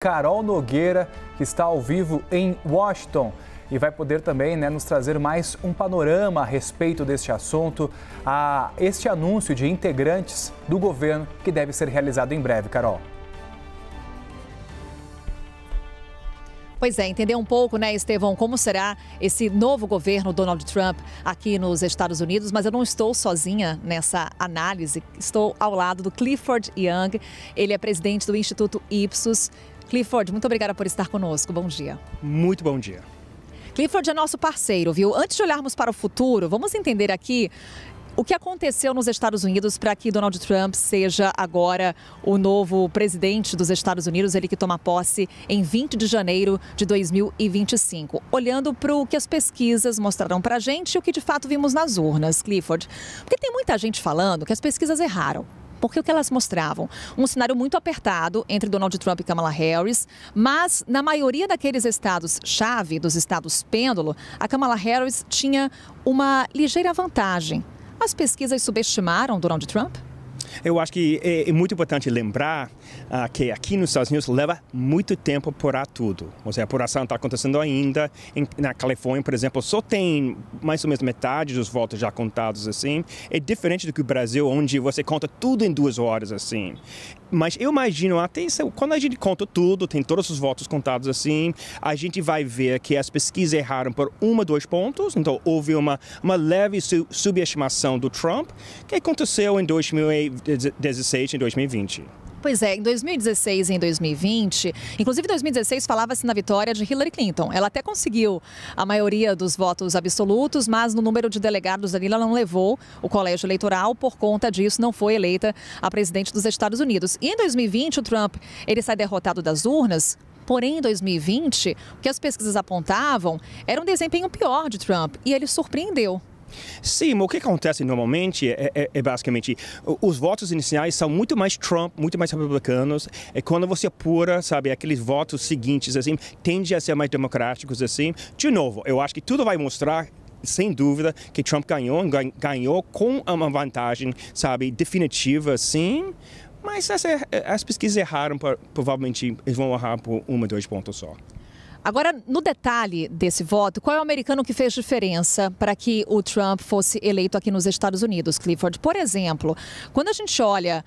Carol Nogueira, que está ao vivo em Washington e vai poder também né, nos trazer mais um panorama a respeito deste assunto, a este anúncio de integrantes do governo que deve ser realizado em breve, Carol. Pois é, entender um pouco, né, Estevão, como será esse novo governo Donald Trump aqui nos Estados Unidos, mas eu não estou sozinha nessa análise. Estou ao lado do Clifford Young, ele é presidente do Instituto Ipsos, Clifford, muito obrigada por estar conosco. Bom dia. Muito bom dia. Clifford é nosso parceiro, viu? Antes de olharmos para o futuro, vamos entender aqui o que aconteceu nos Estados Unidos para que Donald Trump seja agora o novo presidente dos Estados Unidos, ele que toma posse em 20 de janeiro de 2025? Olhando para o que as pesquisas mostraram para a gente e o que de fato vimos nas urnas, Clifford. Porque tem muita gente falando que as pesquisas erraram. Porque o que elas mostravam? Um cenário muito apertado entre Donald Trump e Kamala Harris, mas na maioria daqueles estados-chave, dos estados pêndulo, a Kamala Harris tinha uma ligeira vantagem. As pesquisas subestimaram Donald Trump? Eu acho que é, é muito importante lembrar uh, que aqui nos Estados Unidos leva muito tempo apurar tudo. Ou seja, a apuração está acontecendo ainda. Em, na Califórnia, por exemplo, só tem mais ou menos metade dos votos já contados assim. É diferente do que o Brasil, onde você conta tudo em duas horas assim. Mas eu imagino até isso, quando a gente conta tudo, tem todos os votos contados assim, a gente vai ver que as pesquisas erraram por uma, dois pontos. Então houve uma, uma leve su subestimação do Trump, que aconteceu em 2016 e 2020. Pois é, em 2016 e em 2020, inclusive em 2016 falava-se na vitória de Hillary Clinton. Ela até conseguiu a maioria dos votos absolutos, mas no número de delegados ali ela não levou o colégio eleitoral, por conta disso não foi eleita a presidente dos Estados Unidos. E em 2020 o Trump, ele sai derrotado das urnas, Porém, em 2020, o que as pesquisas apontavam era um desempenho pior de Trump e ele surpreendeu. Sim, o que acontece normalmente é, é, é, basicamente os votos iniciais são muito mais Trump, muito mais republicanos. É quando você apura, sabe, aqueles votos seguintes assim, tende a ser mais democráticos assim. De novo, eu acho que tudo vai mostrar sem dúvida que Trump ganhou, ganhou com uma vantagem, sabe, definitiva, sim. Mas as, é, é, as pesquisas erraram, provavelmente eles vão errar por um ou dois pontos só. Agora, no detalhe desse voto, qual é o americano que fez diferença para que o Trump fosse eleito aqui nos Estados Unidos, Clifford? Por exemplo, quando a gente olha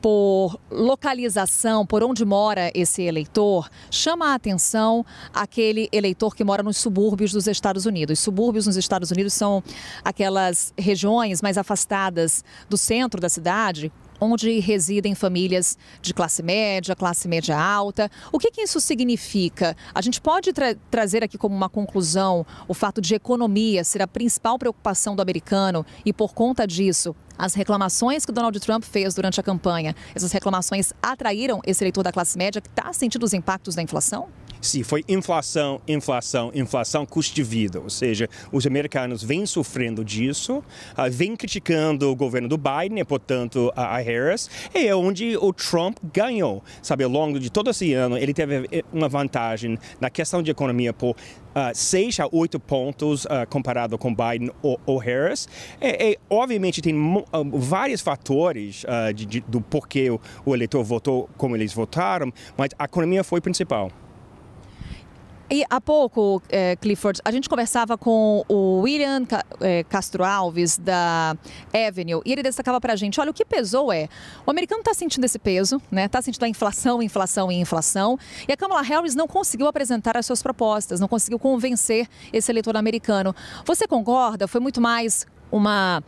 por localização, por onde mora esse eleitor, chama a atenção aquele eleitor que mora nos subúrbios dos Estados Unidos. Subúrbios nos Estados Unidos são aquelas regiões mais afastadas do centro da cidade, onde residem famílias de classe média, classe média alta. O que, que isso significa? A gente pode tra trazer aqui como uma conclusão o fato de economia ser a principal preocupação do americano e, por conta disso, as reclamações que Donald Trump fez durante a campanha, essas reclamações atraíram esse eleitor da classe média que está sentindo os impactos da inflação? Sim, foi inflação, inflação, inflação, custo de vida. Ou seja, os americanos vêm sofrendo disso, uh, vêm criticando o governo do Biden, e, eh, portanto, a, Harris, e é onde o Trump ganhou. Sabe, ao longo de todo esse ano, ele teve eh, uma vantagem na questão de economia por uh, ah, 6 a 8 pontos uh, comparado com Biden ou, ou Harris. E, é, e, é, obviamente, tem uh, vários fatores uh, de, de, do porquê o, o eleitor votou como eles votaram, mas a economia foi principal. E há pouco, é, Clifford, a gente conversava com o William é, Castro Alves, da Avenue, e ele destacava para a gente, olha, o que pesou é, o americano está sentindo esse peso, né? está sentindo a inflação, inflação e inflação, e a Kamala Harris não conseguiu apresentar as suas propostas, não conseguiu convencer esse eleitor americano. Você concorda? Foi muito mais uma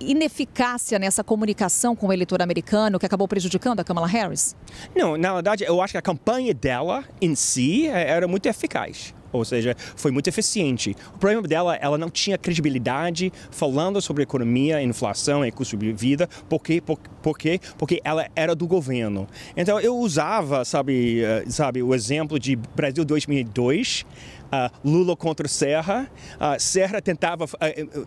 ineficácia nessa comunicação com o eleitor americano que acabou prejudicando a Kamala Harris? Não, na verdade, eu acho que a campanha dela em si é, era muito eficaz. Ou seja, foi muito eficiente. O problema dela, ela não tinha credibilidade falando sobre economia, inflação e custo de vida. porque porque Porque ela era do governo. Então eu usava, sabe, eh, sabe o exemplo de Brasil 2002. Uh, ah, Lula contra Serra. Uh, Serra tentava, uh,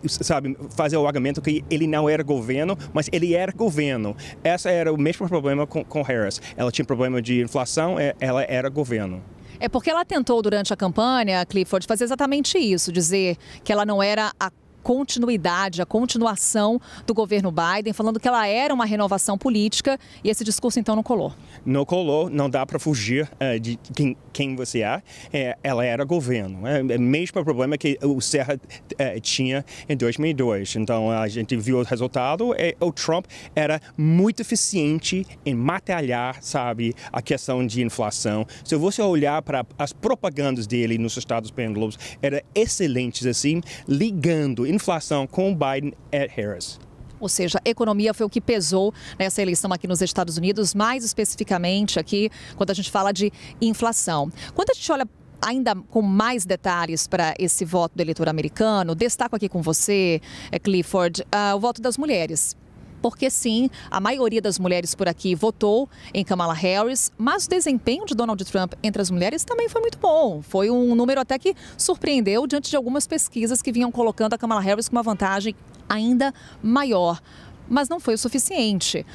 sabe, fazer o argumento que ele não era governo, mas ele era governo. Essa era o mesmo problema com, com Harris. Ela tinha problema de inflação, ela era governo. É porque ela tentou, durante a campanha, Clifford, fazer exatamente isso, dizer que ela não era a continuidade, a continuação do governo Biden, falando que ela era uma renovação política e esse discurso então não colou. Não colou, não dá para fugir uh, de quem, quem você é. é. Ela era governo, é, é o mesmo problema é que o Serra tinha em 2002. Então a gente viu o resultado, é, o Trump era muito eficiente em matalhar, sabe, a questão de inflação. Se você olhar para as propagandas dele nos Estados Unidos, eram excelentes assim, ligando inflação com Biden e Harris. Ou seja, a economia foi o que pesou nessa eleição aqui nos Estados Unidos, mais especificamente aqui quando a gente fala de inflação. Quando a gente olha ainda com mais detalhes para esse voto do eleitor americano, destaco aqui com você, eh, Clifford, uh, o voto das mulheres porque sim, a maioria das mulheres por aqui votou em Kamala Harris, mas o desempenho de Donald Trump entre as mulheres também foi muito bom. Foi um número até que surpreendeu diante de algumas pesquisas que vinham colocando a Kamala Harris com uma vantagem ainda maior. Mas não foi o suficiente.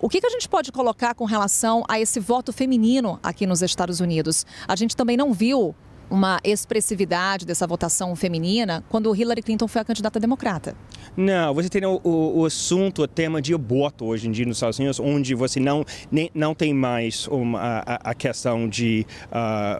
O que, que, a gente pode colocar com relação a esse voto feminino aqui nos Estados Unidos? A gente também não viu uma expressividade dessa votação feminina quando Hillary Clinton foi a candidata democrata. Não, você tem o, o, o assunto, o tema de aborto hoje em dia nos Estados Unidos, onde você não, nem, não tem mais uma, a, a, questão de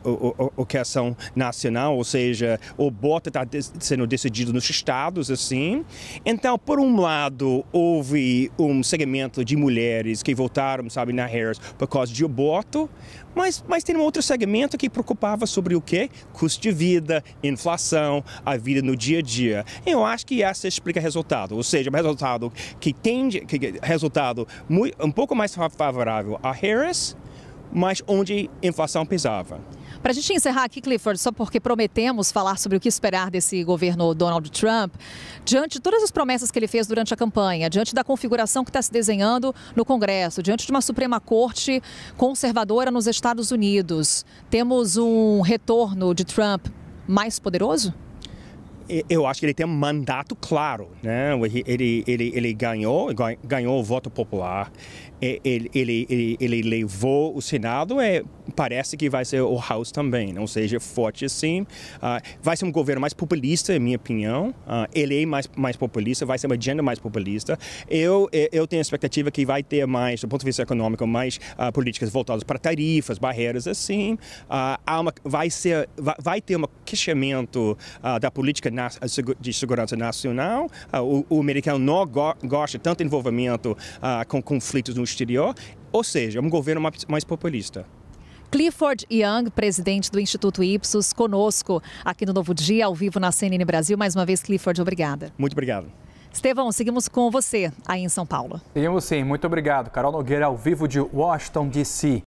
uh, o, questão nacional, ou seja, o aborto está sendo decidido nos estados, assim. Então, por um lado, houve um segmento de mulheres que votaram, sabe, na Harris por causa de aborto, mas, mas tem um outro segmento que preocupava sobre o quê? custo de vida, inflação, a vida no dia a dia. Eu acho que essa explica o resultado, ou seja, um resultado que tende, que, resultado muito, um pouco mais favorável a Harris, mas onde a inflação pesava. Para a gente encerrar aqui, Clifford, só porque prometemos falar sobre o que esperar desse governo Donald Trump, diante de todas as promessas que ele fez durante a campanha, diante da configuração que está se desenhando no Congresso, diante de uma Suprema Corte conservadora nos Estados Unidos, temos um retorno de Trump mais poderoso? eu acho que ele tem um mandato claro, né? Ele, ele, ele ganhou, ganhou o voto popular, ele, ele, ele, ele levou o Senado é parece que vai ser o House também, ou seja, forte assim. Uh, vai ser um governo mais populista, em minha opinião. Uh, ele é mais, mais populista, vai ser uma agenda mais populista. Eu, eh, eu tenho a expectativa que vai ter mais, do ponto de vista econômico, mais uh, políticas voltadas para tarifas, barreiras assim. há uma, vai, ser, vai, vai ter um questionamento da política na, de segurança nacional. O, o, americano não go, gosta tanto de envolvimento com conflitos no exterior. Ou seja, um governo mais, mais populista. Clifford Young, presidente do Instituto Ipsos, conosco aqui no Novo Dia, ao vivo na CNN Brasil. Mais uma vez, Clifford, obrigada. Muito obrigado. Estevão, seguimos com você aí em São Paulo. Seguimos sim, muito obrigado. Carol Nogueira, ao vivo de Washington, D.C.